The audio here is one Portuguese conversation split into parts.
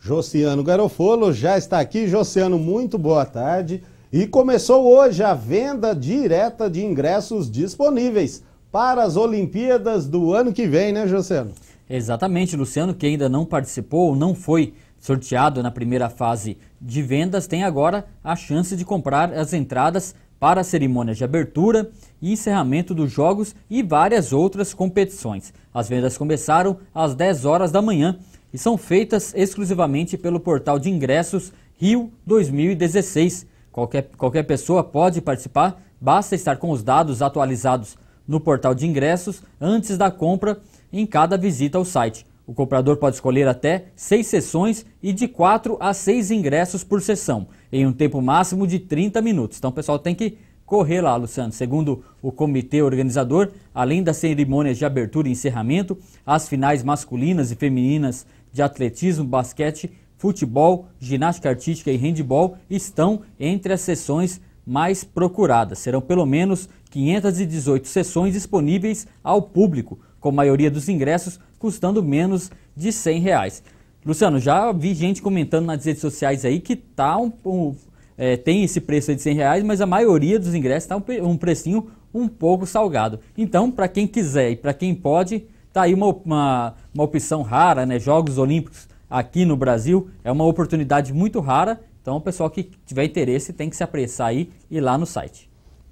Josiano Garofolo já está aqui. Josiano, muito boa tarde. E começou hoje a venda direta de ingressos disponíveis para as Olimpíadas do ano que vem, né, Josiano? Exatamente, Luciano, que ainda não participou, não foi sorteado na primeira fase de vendas, tem agora a chance de comprar as entradas para a cerimônia de abertura e encerramento dos jogos e várias outras competições. As vendas começaram às 10 horas da manhã e são feitas exclusivamente pelo portal de ingressos Rio 2016. Qualquer, qualquer pessoa pode participar, basta estar com os dados atualizados no portal de ingressos antes da compra em cada visita ao site. O comprador pode escolher até seis sessões e de quatro a seis ingressos por sessão, em um tempo máximo de 30 minutos. Então o pessoal tem que correr lá, Luciano. Segundo o comitê organizador, além das cerimônias de abertura e encerramento, as finais masculinas e femininas de atletismo, basquete, futebol, ginástica artística e handebol estão entre as sessões mais procuradas. Serão pelo menos 518 sessões disponíveis ao público, com a maioria dos ingressos custando menos de 100 reais. Luciano, já vi gente comentando nas redes sociais aí que tá um, um, é, tem esse preço de 100 reais, mas a maioria dos ingressos está um, um precinho um pouco salgado. Então, para quem quiser e para quem pode, está aí uma, uma, uma, opção rara, né? Jogos Olímpicos aqui no Brasil é uma oportunidade muito rara. Então, o pessoal que tiver interesse tem que se apressar aí e ir lá no site.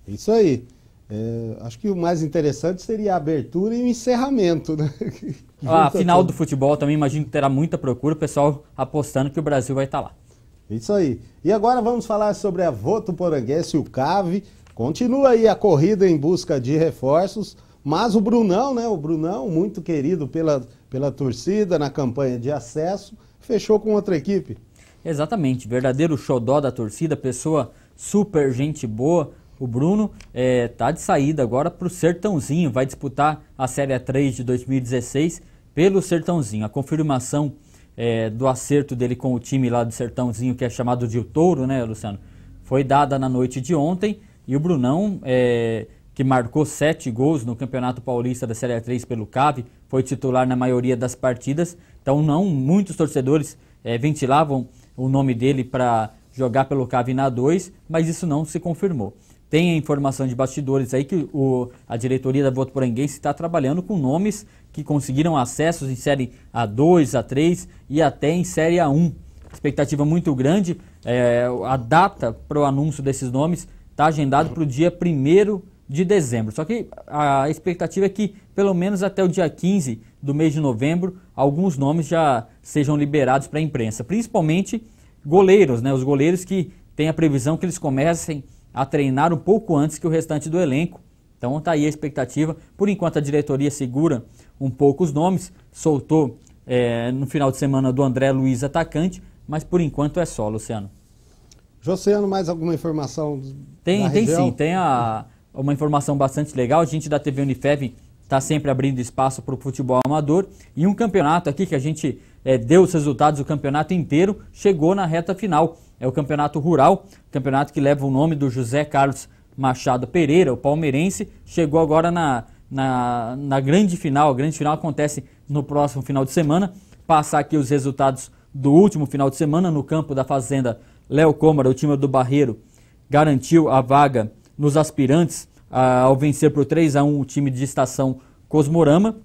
Isso aí. É, acho que o mais interessante seria a abertura e o encerramento, né? Ah, a final do futebol também imagino que terá muita procura, o pessoal apostando que o Brasil vai estar tá lá. Isso aí. E agora vamos falar sobre a Voto e o CAV. Continua aí a corrida em busca de reforços, mas o Brunão, né? O Brunão, muito querido pela, pela torcida na campanha de acesso, fechou com outra equipe. Exatamente, verdadeiro xodó da torcida, pessoa super gente boa. O Bruno é, tá de saída agora para o Sertãozinho, vai disputar a Série 3 de 2016 pelo Sertãozinho. A confirmação é, do acerto dele com o time lá do Sertãozinho, que é chamado de o Touro, né, Luciano? Foi dada na noite de ontem e o Brunão, é, que marcou sete gols no Campeonato Paulista da Série 3 pelo CAV, foi titular na maioria das partidas. Então, não muitos torcedores é, ventilavam o nome dele para jogar pelo CAV na 2, mas isso não se confirmou. Tem a informação de bastidores aí que o, a diretoria da Votuporanguense está trabalhando com nomes que conseguiram acessos em Série A2, A3 e até em Série A1. Expectativa muito grande. É, a data para o anúncio desses nomes está agendado para o dia 1 de dezembro. Só que a expectativa é que, pelo menos até o dia 15 do mês de novembro, alguns nomes já sejam liberados para a imprensa, principalmente goleiros, né? Os goleiros que tem a previsão que eles comecem a treinar um pouco antes que o restante do elenco. Então tá aí a expectativa. Por enquanto a diretoria segura um pouco os nomes, soltou é, no final de semana do André Luiz atacante, mas por enquanto é só, Luciano. Josiano, mais alguma informação? Tem, tem sim, tem a, uma informação bastante legal. A gente da TV Unifev está sempre abrindo espaço para o futebol amador e um campeonato aqui que a gente é, deu os resultados do campeonato inteiro chegou na reta final é o Campeonato Rural, campeonato que leva o nome do José Carlos Machado Pereira, o palmeirense, chegou agora na, na, na grande final. A grande final acontece no próximo final de semana. Passar aqui os resultados do último final de semana no campo da Fazenda Léo Câmara, o time do Barreiro, garantiu a vaga nos aspirantes ah, ao vencer por 3 a 1 o time de estação Cosmorama.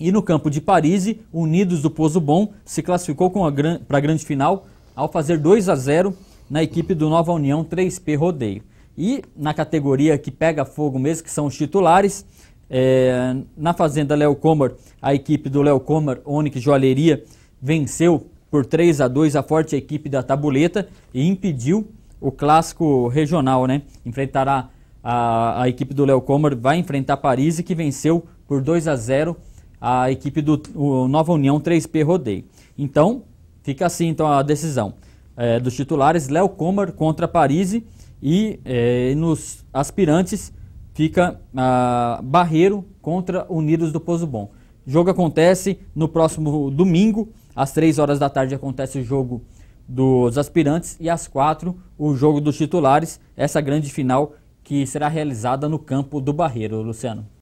E no campo de Paris, Unidos do Pozo Bom se classificou para a gran grande final ao fazer 2 a 0 na equipe do Nova União 3P Rodeio. E na categoria que pega fogo mesmo, que são os titulares, é, na Fazenda Léo Comor, a equipe do Léo Comor Onyx Joalheria venceu por 3 a 2 a forte equipe da Tabuleta e impediu o clássico regional, né? Enfrentará a, a equipe do Léo Comor, vai enfrentar Paris e que venceu por 2 a 0 a equipe do Nova União 3P Rodeio. Então, Fica assim então a decisão é, dos titulares: Léo Comar contra Parisi e é, nos aspirantes fica ah, Barreiro contra Unidos do Pozo Bom. O jogo acontece no próximo domingo, às 3 horas da tarde acontece o jogo dos aspirantes e às 4 o jogo dos titulares, essa grande final que será realizada no campo do Barreiro, Luciano.